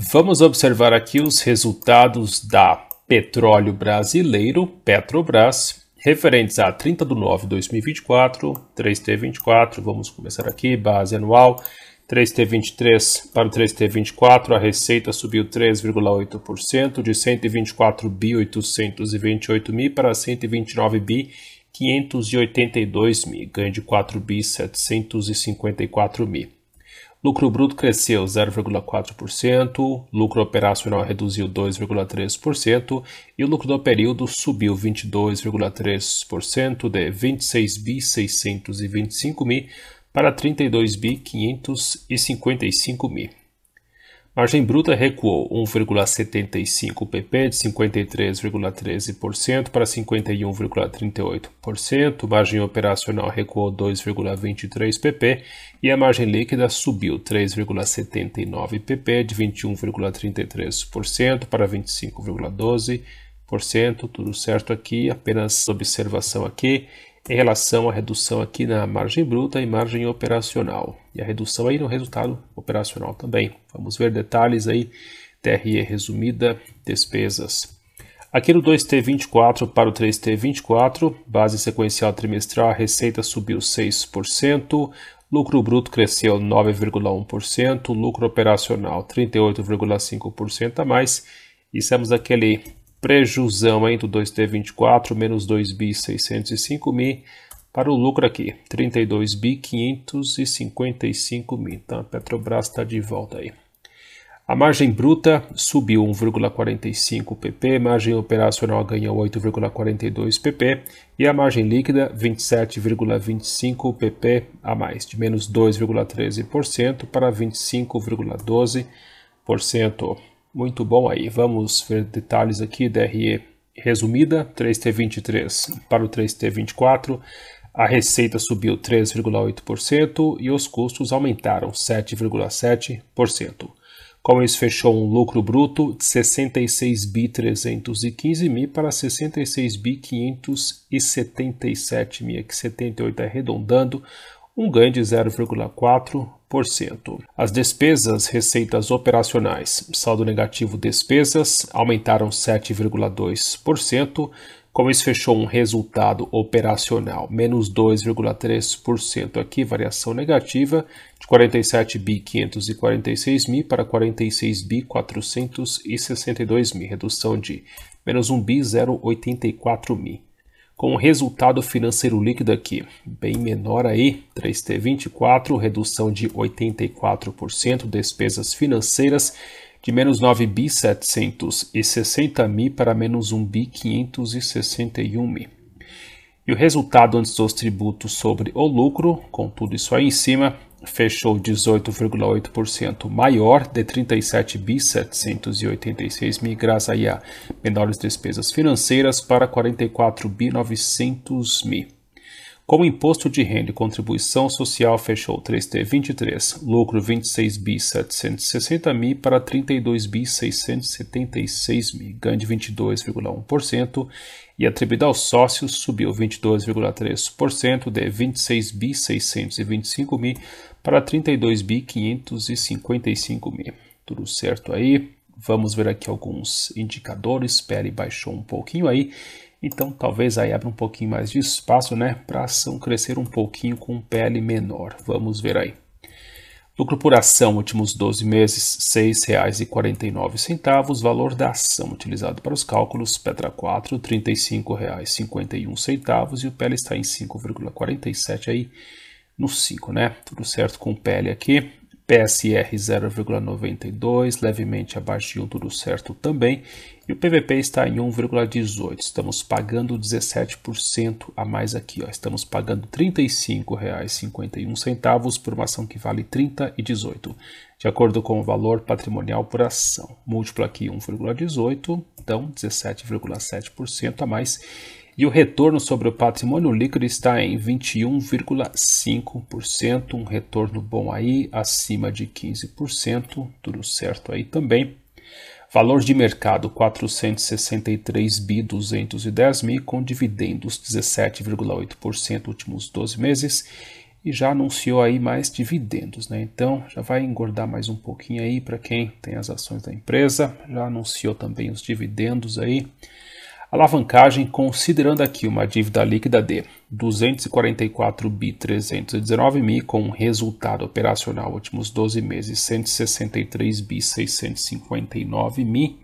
Vamos observar aqui os resultados da Petróleo Brasileiro, Petrobras, referentes a 30 de nove de 2024, 3T24, vamos começar aqui, base anual, 3T23 para o 3T24, a receita subiu 3,8%, de 124,828 bi mil para 129 bi 582 mil, ganho de 4 bi 754 mil. Lucro bruto cresceu 0,4%, lucro operacional reduziu 2,3% e o lucro do período subiu 22,3% de 26.625 mil para 32.555 mil. Margem bruta recuou 1,75 pp de 53,13% para 51,38%, margem operacional recuou 2,23 pp e a margem líquida subiu 3,79 pp de 21,33% para 25,12%, tudo certo aqui, apenas observação aqui, em relação à redução aqui na margem bruta e margem operacional. E a redução aí no resultado operacional também. Vamos ver detalhes aí, TRE resumida, despesas. Aqui no 2T24 para o 3T24, base sequencial trimestral, a receita subiu 6%, lucro bruto cresceu 9,1%, lucro operacional 38,5% a mais, e estamos naquele do 2T24 menos 2 b 605 mil para o lucro aqui, 32 b 555 mil. Então a Petrobras está de volta aí. A margem bruta subiu 1,45 pp, margem operacional ganhou 8,42 pp e a margem líquida 27,25 pp a mais, de menos 2,13% para 25,12%. Muito bom aí, vamos ver detalhes aqui DRE resumida, 3T23 para o 3T24, a receita subiu 3,8% e os custos aumentaram 7,7%. Com isso, fechou um lucro bruto de 66 315 mil para 66 577 mil, que 78 é arredondando, um ganho de 0,4 as despesas receitas operacionais, saldo negativo despesas, aumentaram 7,2%, como isso fechou um resultado operacional, menos 2,3% aqui, variação negativa, de 47.546 mil para 46.462 mil, redução de menos 1 mil com o resultado financeiro líquido aqui bem menor aí, 3T24, redução de 84%, despesas financeiras de menos 9 bi 760 mil para menos 1 bi 561 E o resultado antes dos tributos sobre o lucro, com tudo isso aí em cima, fechou 18,8%, maior de 37 bi 786 mil, graças a menores despesas financeiras para 44 900 mil. Como imposto de renda e contribuição social fechou 3T23, lucro 26 bi 760 mil para 32 bi 676 mil, ganho de 22,1% e atribuído aos sócios subiu 22,3% de 26 bi 625 mil para 32 bi 555 mil. Tudo certo aí? Vamos ver aqui alguns indicadores. Espere baixou um pouquinho aí. Então talvez aí abra um pouquinho mais de espaço né, para a ação crescer um pouquinho com PL menor. Vamos ver aí. Lucro por ação, últimos 12 meses, R$ 6,49. Valor da ação utilizado para os cálculos, Petra 4, R$ 35,51. E o PL está em 5,47 aí, no 5, né? Tudo certo com o PL aqui. PSR 0,92, levemente abaixo de um duro certo também, e o PVP está em 1,18. Estamos pagando 17% a mais aqui, ó. estamos pagando R$ 35,51 por uma ação que vale R$ 30,18, de acordo com o valor patrimonial por ação. Múltiplo aqui 1,18, então 17,7% a mais e o retorno sobre o patrimônio líquido está em 21,5%, um retorno bom aí, acima de 15%, tudo certo aí também. Valor de mercado 463 bi 210 mil com dividendos 17,8% últimos 12 meses e já anunciou aí mais dividendos, né? Então já vai engordar mais um pouquinho aí para quem tem as ações da empresa. Já anunciou também os dividendos aí. Alavancagem, considerando aqui uma dívida líquida de 244 bi 319 mil, com um resultado operacional últimos 12 meses 163 bi 659 mil,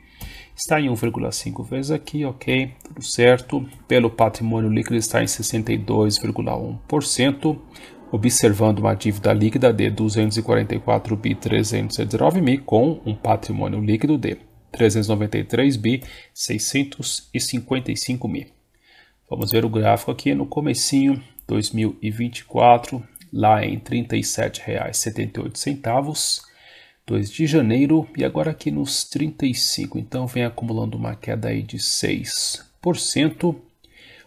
está em 1,5 vezes aqui, ok, tudo certo. Pelo patrimônio líquido está em 62,1%, observando uma dívida líquida de 244 bi 319 mil, com um patrimônio líquido de 393B, 655 mil. Vamos ver o gráfico aqui no comecinho, 2024, lá em R$ 37,78, 2 de janeiro, e agora aqui nos 35. Então vem acumulando uma queda aí de 6%.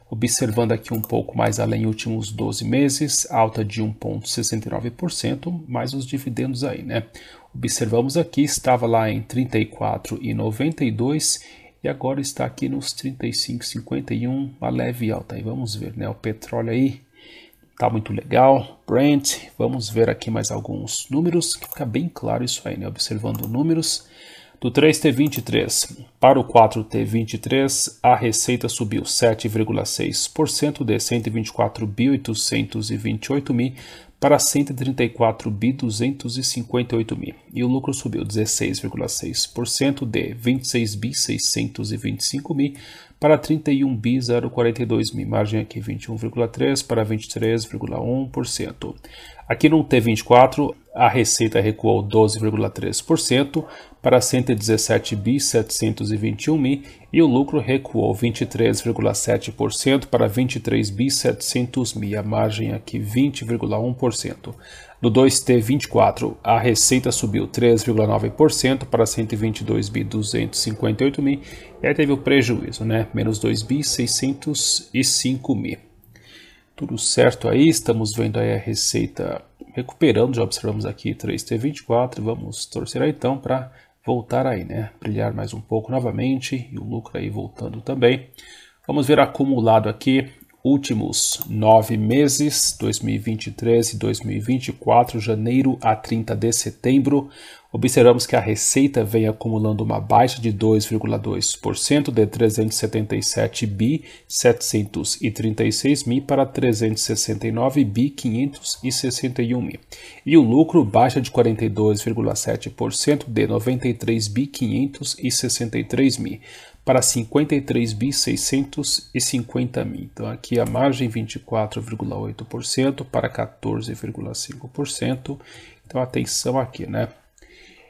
Observando aqui um pouco mais além, últimos 12 meses, alta de 1,69%, mais os dividendos aí, né? Observamos aqui, estava lá em 34 e 92 e agora está aqui nos 35,51, uma leve alta. E vamos ver, né? O petróleo aí tá muito legal. Brent, vamos ver aqui mais alguns números, que fica bem claro isso aí, né? Observando números. Do 3T23 para o 4T23, a receita subiu 7,6% de 124.828.000 para 258 mil e o lucro subiu 16,6% de 625 mil para 31.042 mil, margem aqui 21,3 para 23,1%. Aqui no T24, a receita recuou 12,3% para 117 721 mil e o lucro recuou 23,7% para 23 700 mil, a margem aqui 20,1%. No 2T24, a receita subiu 3,9% para 122 258 mil e aí teve o prejuízo, né? Menos 2 605 mil. Tudo certo aí, estamos vendo aí a receita recuperando, já observamos aqui 3T24, vamos torcer aí então para voltar aí, né? Brilhar mais um pouco novamente e o lucro aí voltando também. Vamos ver acumulado aqui últimos nove meses, 2023 e 2024, janeiro a 30 de setembro, observamos que a receita vem acumulando uma baixa de 2,2% de 377 bi 736 mil para 369 bi 561 mil e o lucro baixa de 42,7% de 93 bi 563 mil para 53.650.000. Então aqui a margem 24,8% para 14,5%. Então atenção aqui, né?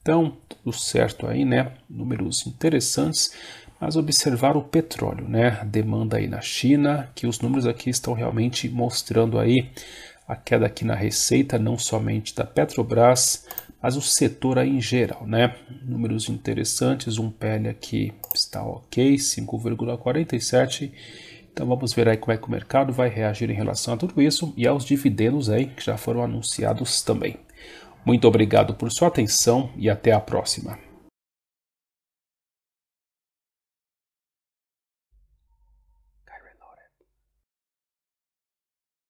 Então, tudo certo aí, né? Números interessantes, mas observar o petróleo, né? Demanda aí na China, que os números aqui estão realmente mostrando aí a queda aqui na receita, não somente da Petrobras, mas o setor aí em geral, né? Números interessantes, um PL aqui está ok, 5,47. Então vamos ver aí como é que o mercado vai reagir em relação a tudo isso e aos dividendos aí que já foram anunciados também. Muito obrigado por sua atenção e até a próxima.